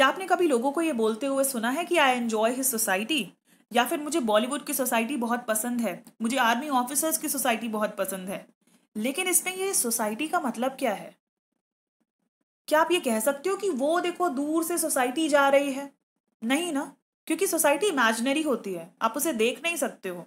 क्या आपने कभी लोगों को ये बोलते हुए सुना है कि आई एन्जॉय हिज सोसाइटी या फिर मुझे बॉलीवुड की सोसाइटी बहुत पसंद है मुझे आर्मी ऑफिसर्स की सोसाइटी बहुत पसंद है लेकिन इसमें ये सोसाइटी का मतलब क्या है क्या आप ये कह सकते हो कि वो देखो दूर से सोसाइटी जा रही है नहीं ना क्योंकि सोसाइटी इमेजनरी होती है आप उसे देख नहीं सकते हो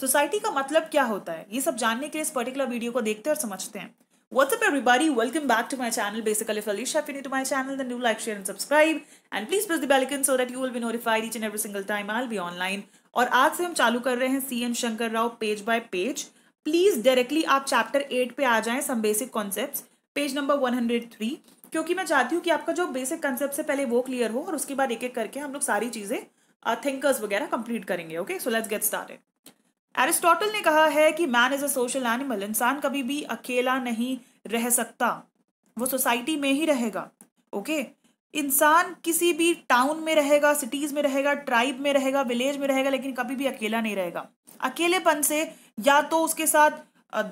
सोसाइटी का मतलब क्या होता है ये सब जानने के लिए इस पर्टिकुलर वीडियो को देखते और समझते हैं What's up everybody? Welcome back to my channel. Basically, if Alicia, if you're new to my channel, then do like, share and subscribe. And please press the bell icon so that you will be notified each and every single time I'll be online. और आज से हम चालू कर रहे हैं C M Shankar Rao page by page please directly आप chapter eight पे आ जाएं some basic concept page number one hundred three क्योंकि मैं चाहती हूँ कि आपका जो बेसिक कंसेप्ट से पहले वो क्लियर हो और उसके बाद एक एक करके हम लोग सारी चीजें थिंकर्स वगैरह कंप्लीट करेंगे okay so let's get started Aristotle ने कहा है कि man is a social animal इंसान कभी भी अकेला नहीं रह सकता वो सोसाइटी में ही रहेगा ओके okay? इंसान किसी भी टाउन में रहेगा सिटीज में रहेगा ट्राइब में रहेगा विलेज में रहेगा लेकिन कभी भी अकेला नहीं रहेगा अकेलेपन से या तो उसके साथ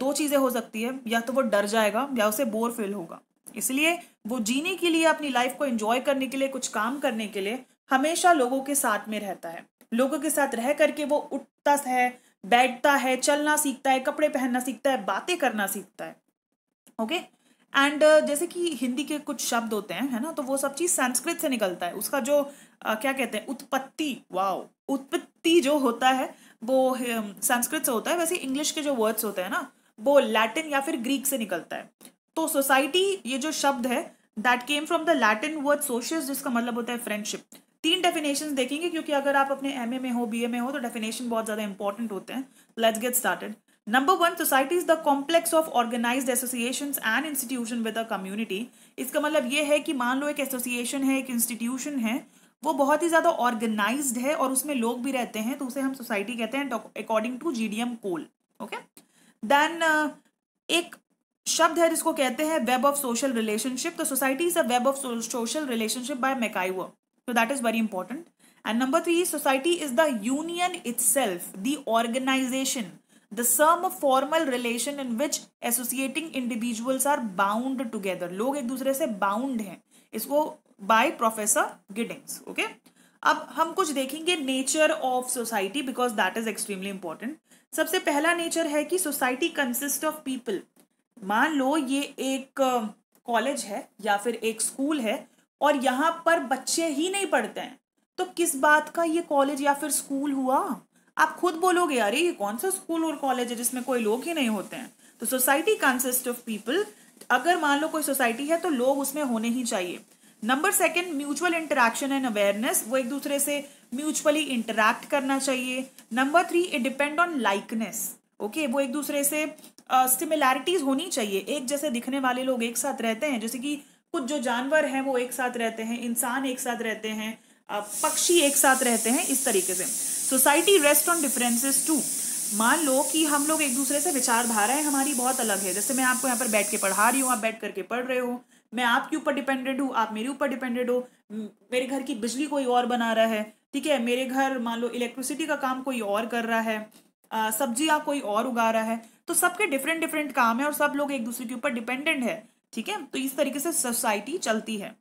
दो चीज़ें हो सकती है या तो वो डर जाएगा या उसे बोर फील होगा इसलिए वो जीने के लिए अपनी लाइफ को एंजॉय करने के लिए कुछ काम करने के लिए हमेशा लोगों के साथ में रहता है लोगों के साथ रह करके वो उठता है बैठता है चलना सीखता है कपड़े पहनना सीखता है बातें करना सीखता है ओके okay? एंड uh, जैसे कि हिंदी के कुछ शब्द होते हैं है ना तो वो सब चीज़ संस्कृत से निकलता है उसका जो uh, क्या कहते हैं उत्पत्ति वाओ उत्पत्ति जो होता है वो um, संस्कृत से होता है वैसे इंग्लिश के जो वर्ड्स होते हैं ना वो लैटिन या फिर ग्रीक से निकलता है तो सोसाइटी ये जो शब्द है that came from the Latin word socius जिसका मतलब होता है फ्रेंडशिप तीन डेफिनेशन देखेंगे क्योंकि अगर आप अपने एम में हो बी में हो तो डेफिनेशन बहुत ज्यादा इंपॉर्टेंट होते हैं let's get started number one society is the complex of organize association and institution with a community इसका मतलब ये है कि मान लो एक एसोसिएशन है एक इंस्टीट्यूशन है वो बहुत ही ज्यादा ऑर्गेनाइज है और उसमें लोग भी रहते हैं तो उसे हम सोसाइटी कहते हैं according to G D M Cole okay then एक शब्द है जिसको कहते हैं वेब ऑफ सोशल रिलेशनशिप तो society is a web of social relationship by MacIver so that is very important and number 3 society is the union itself the organization the sum of formal relation in which associating individuals are bound together log ek dusre se bound hain isko by professor Giddings okay अब हम कुछ देखेंगे nature of society because that is extremely important सबसे पहला nature है कि society consist of people मान लो ये एक कॉलेज है या फिर एक स्कूल है और यहाँ पर बच्चे ही नहीं पढ़ते हैं तो किस बात का ये कॉलेज या फिर स्कूल हुआ आप खुद बोलोगे अरे ये कौन सा स्कूल और कॉलेज है जिसमें कोई लोग ही नहीं होते हैं तो सोसाइटी कंसिस्ट ऑफ पीपल अगर मान लो कोई सोसाइटी है तो लोग उसमें होने ही चाहिए number second mutual interaction and awareness वो एक दूसरे से म्यूचुअली इंटरेक्ट करना चाहिए number three it depend on likeness okay वो एक दूसरे से सिमिलैरिटीज uh, होनी चाहिए एक जैसे दिखने वाले लोग एक साथ रहते हैं जैसे कि कुछ जो जानवर हैं वो एक साथ रहते हैं इंसान एक साथ रहते हैं पक्षी एक साथ रहते हैं इस तरीके से society rest on differences too मान लो कि हम लोग एक दूसरे से विचारधाराएं हमारी बहुत अलग है जैसे मैं आपको यहाँ पर बैठ के पढ़ा रही हूँ आप बैठ करके पढ़ रहे हो मैं आपके ऊपर डिपेंडेंट हूँ आप मेरे ऊपर डिपेंडेंट हो मेरे घर की बिजली कोई और बना रहा है ठीक है मेरे घर मान लो इलेक्ट्रिसिटी का काम कोई और कर रहा है सब्जियाँ कोई और उगा रहा है तो सबके डिफरेंट डिफरेंट काम है और सब लोग एक दूसरे के ऊपर डिपेंडेंट है ठीक है तो इस तरीके से सोसाइटी चलती है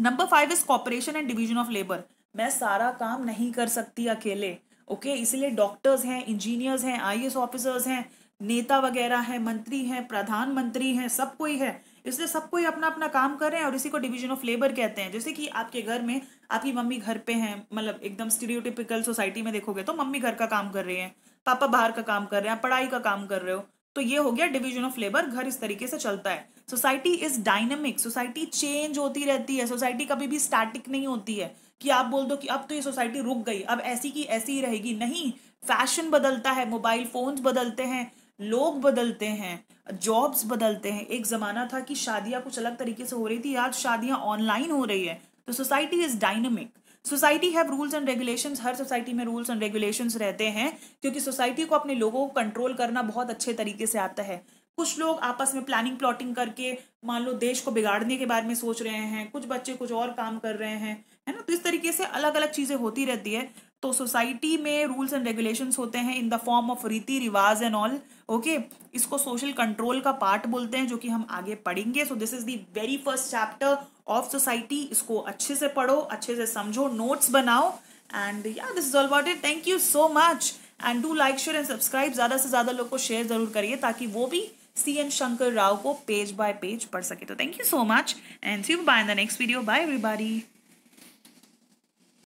number five is cooperation and division of labour मैं सारा काम नहीं कर सकती अकेले ओके okay? इसलिए डॉक्टर्स हैं इंजीनियर्स हैं आई ऑफिसर्स हैं नेता वगैरह हैं मंत्री हैं प्रधानमंत्री हैं सब कोई है इसलिए सब कोई अपना अपना काम कर रहे हैं और इसी को डिवीजन ऑफ लेबर कहते हैं जैसे कि आपके घर में आपकी मम्मी घर पे हैं मतलब एकदम स्टीरियोटिपिकल सोसाइटी में देखोगे तो मम्मी घर का काम कर रही है पापा बाहर का काम कर रहे हैं पढ़ाई का काम कर रहे हो तो ये हो गया डिवीजन ऑफ लेबर घर इस तरीके से चलता है society is dynamic society change होती रहती है सोसाइटी कभी भी स्टैटिक नहीं होती है कि आप बोल दो कि अब तो ये सोसाइटी रुक गई अब ऐसी की ऐसी ही रहेगी नहीं फैशन बदलता है मोबाइल फोन्स बदलते हैं लोग बदलते हैं जॉब्स बदलते हैं एक ज़माना था कि शादियां कुछ अलग तरीके से हो रही थी आज शादियां ऑनलाइन हो रही है तो society is dynamic society have rules and regulations हर सोसाइटी में रूल्स एंड रेगुलेशंस रहते हैं क्योंकि सोसाइटी को अपने लोगों को कंट्रोल करना बहुत अच्छे तरीके से आता है कुछ लोग आपस में प्लानिंग प्लॉटिंग करके मान लो देश को बिगाड़ने के बारे में सोच रहे हैं कुछ बच्चे कुछ और काम कर रहे हैं है ना तो इस तरीके से अलग अलग चीज़ें होती रहती है तो सोसाइटी में रूल्स एंड रेगुलेशंस होते हैं इन द फॉर्म ऑफ रीति रिवाज एंड ऑल ओके इसको सोशल कंट्रोल का पार्ट बोलते हैं जो कि हम आगे पढ़ेंगे so this is the very first chapter of society इसको अच्छे से पढ़ो अच्छे से समझो नोट्स बनाओ एंड या this is all about it thank you so much and do like share and subscribe ज़्यादा से ज़्यादा लोग को शेयर ज़रूर करिए ताकि वो भी सी एन शंकर राव को पेज बाय पेज पढ़ सके तो thank you so much and see bye in the next video bye everybody